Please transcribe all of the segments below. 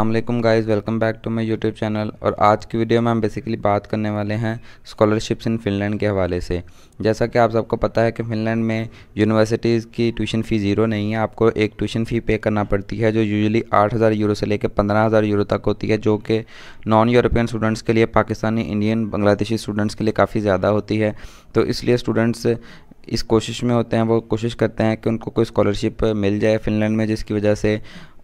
Aslam guys welcome back to my YouTube channel और आज की वीडियो में हम बेसिकली बात करने वाले हैं स्कॉलरशिप्स इन फिनलैंड के हवाले से जैसा कि आप सबको पता है कि फिनलैंड में यूनिवर्सिटीज़ की ट्यूशन फ़ी ज़ीरो नहीं है आपको एक ट्यूशन फ़ी पे करना पड़ती है जो यूजली आठ हज़ार यूरो से लेकर पंद्रह हज़ार यूरो तक होती है जो कि नॉन यूरोपियन स्टूडेंट्स के लिए पाकिस्तानी इंडियन बांग्लादेशी स्टूडेंट्स के लिए काफ़ी ज़्यादा होती है तो इसलिए स्टूडेंट्स इस कोशिश में होते हैं वो कोशिश करते हैं कि उनको कोई स्कॉलरशिप मिल जाए फिनलैंड में जिसकी वजह से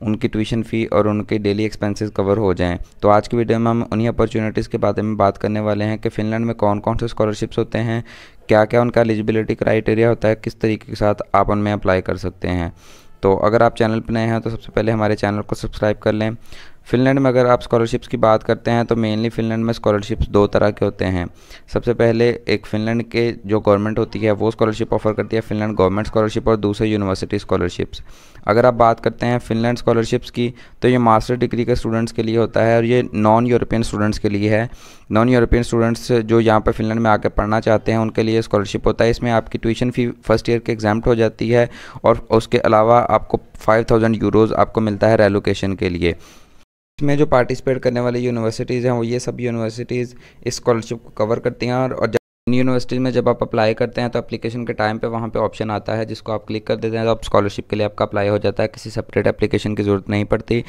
उनकी ट्यूशन फ़ी और उनके डेली एक्सपेंसेस कवर हो जाएं तो आज की वीडियो में हम उन्हीं अपॉर्चुनिटीज़ के बारे में बात करने वाले हैं कि फ़िनलैंड में कौन कौन से स्कॉलरशिप्स होते हैं क्या क्या उनका एलिजिबिलिटी क्राइटेरिया होता है किस तरीके के साथ आप उनमें अप्लाई कर सकते हैं तो अगर आप चैनल पर नए हैं तो सबसे पहले हमारे चैनल को सब्सक्राइब कर लें फिनलैंड में अगर आप स्कॉलरशिप्स की बात करते हैं तो मेनली फिनलैंड में स्कॉलरशिप्स दो तरह के होते हैं सबसे पहले एक फिनलैंड के जो गवर्नमेंट होती है वो स्कॉलरशिप ऑफर करती है फिनलैंड गवर्नमेंट स्कॉलरशिप और दूसरे यूनिवर्सिटी स्कॉलरशिप्स अगर आप बात करते हैं फिनलैंड स्कॉलरशिप्स की तो ये मास्टर डिग्री के स्टूडेंट्स के लिए होता है और ये नॉन यूरोपियन स्टूडेंट्स के लिए है नॉन यूरोपियन स्टूडेंट्स जो यहाँ पर फिनलैंड में आकर पढ़ना चाहते हैं उनके लिए स्कॉलरशिप होता है इसमें आपकी ट्यूशन फ़ी फर्स्ट ईयर के एग्जाम हो जाती है और उसके अलावा आपको फाइव थाउजेंड यूरोज़ आपको मिलता है रेलोकेशन के लिए में जो पार्टिसिपेट करने वाली यूनिवर्सिटीज़ हैं वो ये सब यूनिवर्सिटीज़ स्कॉलरशिप को कवर करती हैं और यूनिवर्सिटीज़ में जब आप अप्लाई करते हैं तो एप्लीकेशन के टाइम पे वहाँ पे ऑप्शन आता है जिसको आप क्लिक कर देते हैं तो आप स्कॉलरशिप के लिए आपका अप्लाई हो जाता है किसी सेपरेट एप्लीकेशन की ज़रूरत नहीं पड़ती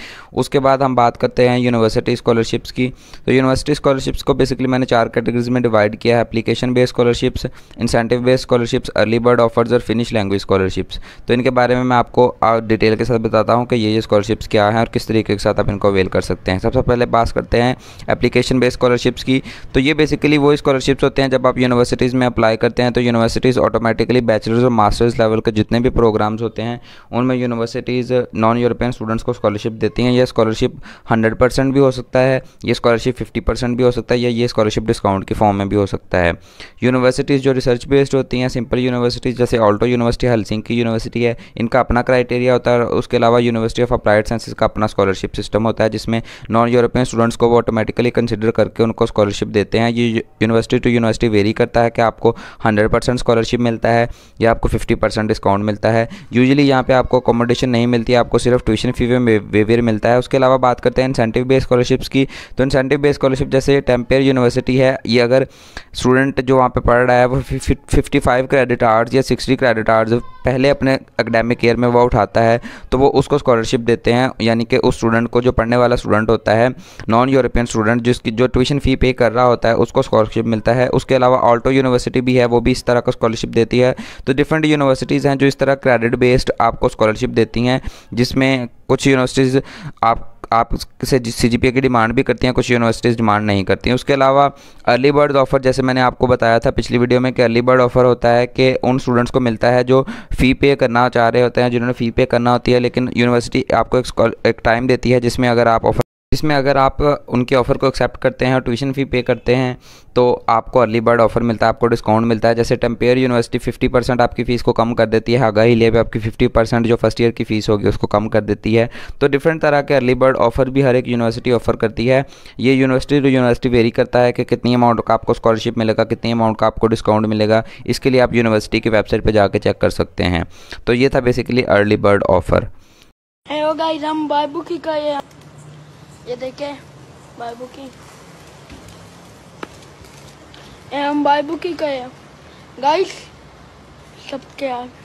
उसके बाद हम बात करते हैं यूनिवर्सिटी स्कॉलरशिप्स की तो यूनिवर्सिटी स्कॉलरशिप्स को बेसिकली मैंने चार कैटेगरीज में डिवाइड किया है application based scholarships incentive based scholarships early bird offers और फिनिश लैंग्वेज स्कॉलरशिप्स तो इनके बारे में मैं आपको डिटेल के साथ बताता हूँ कि ये ये स्कॉलरशिप्स क्या हैं और किस तरीके के साथ आप इनको अवेल कर सकते हैं सबसे पहले बात करते हैं एप्लीकेशन बेस्ड स्कॉलरशिप्स की तो ये बेसिकली वो स्कॉलरशिप्स होते हैं जब आप यूनिवर्सिटीज़ में अप्लाई करते हैं तो यूनिवर्सिटीज़ ऑटोमेटिकली बैचलर्स और मास्टर्स लेवल के जितने भी प्रोग्राम्स होते हैं उनमें यूनिवर्सिटीज़ नॉन यूरोपियन स्टूडेंट्स को स्कॉलरशिप देती हैं यह स्कॉलरशिप हंड्रेड परसेंट भी हो सकता है यह स्कॉलरशिप फिफ्टी परसेंट भी हो सकता है या ये स्कॉलरशिप डिस्काउंट के फॉर्म में भी हो सकता है यूनिवर्सिटीज़ जो रिसर्च बेस्ड होती हैं सिंपल यूनिवर्सिटीज़ जैसे ऑल्टो यूनिवर्सिटी हलसिंग की यूनिवर्सिटी है इनका अपना क्राइटेरिया होता है उसके अलावा यूनिवर्सिटी ऑफ अप्लाइड साइंसिस का अपना स्कॉलरशिप सिस्टम होता है जिसमें नॉन यूरोपियन स्टूडेंट्स को वो ऑटोमेटिकली कंसिडर करके उनको स्कॉलरशिप देते हैं ये यूनिवर्सिटी टू यूनिवर्सिटी वेरी करता है कि आपको हंड्रेड परसेंट स्कॉलरशिप मिलता है या आपको फिफ्टी परसेंट डिस्काउंट मिलता है यूजली यहाँ पे आपको अकोमोडेशन नहीं मिलती है आपको सिर्फ ट्यूशन फी में वेवियर मिलता है उसके अलावा बात करते हैं इंसेंटिव बेस्ड स्कॉलरशिप्स की तो इंसेंटिव बेस्ड स्कॉलरशिप जैसे टेम्पेयर यूनिवर्सिटी है ये अगर स्टूडेंट जो वहाँ पर पढ़ रहा है वो फिफ्टी फाइव क्रेडिट आवर्स या सिक्सटी क्रेडिट आवर्स पहले अपने अकेडेमिक ईयर में वह उठाता है तो वो उसको स्कॉलरशिप देते हैं यानी कि उस स्टूडेंट को जो पढ़ने वाला स्टूडेंट होता है नॉन यूरोपियन स्टूडेंट जिसकी जो ट्यूशन फ़ी पे कर रहा होता है उसको स्कॉलरशिप मिलता है उसके अलावा ऑल्टो यूनिवर्सिटी भी है वो भी इस तरह का स्कॉलरशिप देती है तो डिफरेंट यूनिवर्सिटीज़ हैं जो इस तरह क्रेडिट बेस्ड आपको स्कॉलरशिप देती हैं जिसमें कुछ यूनिवर्सिटीज़ आप आप से सी जी पी की डिमांड भी करती हैं कुछ यूनिवर्सिटीज़ डिमांड नहीं करती हैं उसके अलावा अर्ली बर्ड ऑफ़र जैसे मैंने आपको बताया था पिछली वीडियो में कि अर्ली बर्ड ऑफ़र होता है कि उन स्टूडेंट्स को मिलता है जो फ़ी पे करना चाह रहे होते हैं जिन्होंने फ़ी पे करना होती है लेकिन यूनिवर्सिटी आपको एक टाइम देती है जिसमें अगर आप ऑफ़र इसमें अगर आप उनके ऑफ़र को एक्सेप्ट करते हैं और ट्यूशन फ़ी पे करते हैं तो आपको अर्ली बर्ड ऑफ़र मिलता है आपको डिस्काउंट मिलता है जैसे टेम्पेयर यूनिवर्सिटी 50 परसेंट आपकी फ़ीस को कम कर देती है आगाही भी आपकी 50 परसेंट जो फर्स्ट ईयर की फ़ीस होगी उसको कम कर देती है तो डिफरेंट तरह के अर्ली बर्ड ऑफ़र भी हर एक यूनिवर्सिटी ऑफ़र करती है ये यूनिवर्सिटी टू यूनिवर्सिटी वेरी करता है कि कितनी अमाउंट का आपको स्कॉलरशिप मिलेगा कितनी अमाउंट का आपको डिस्काउंट मिलेगा इसके लिए आप यूनिवर्सिटी की वेबसाइट पर जाकर चेक कर सकते हैं तो ये था बेसिकली अर्ली बर्ड ऑफ़र हम की का ये ये देखे बाइबू की हम बाइबू की कहे गाइस सबके क्या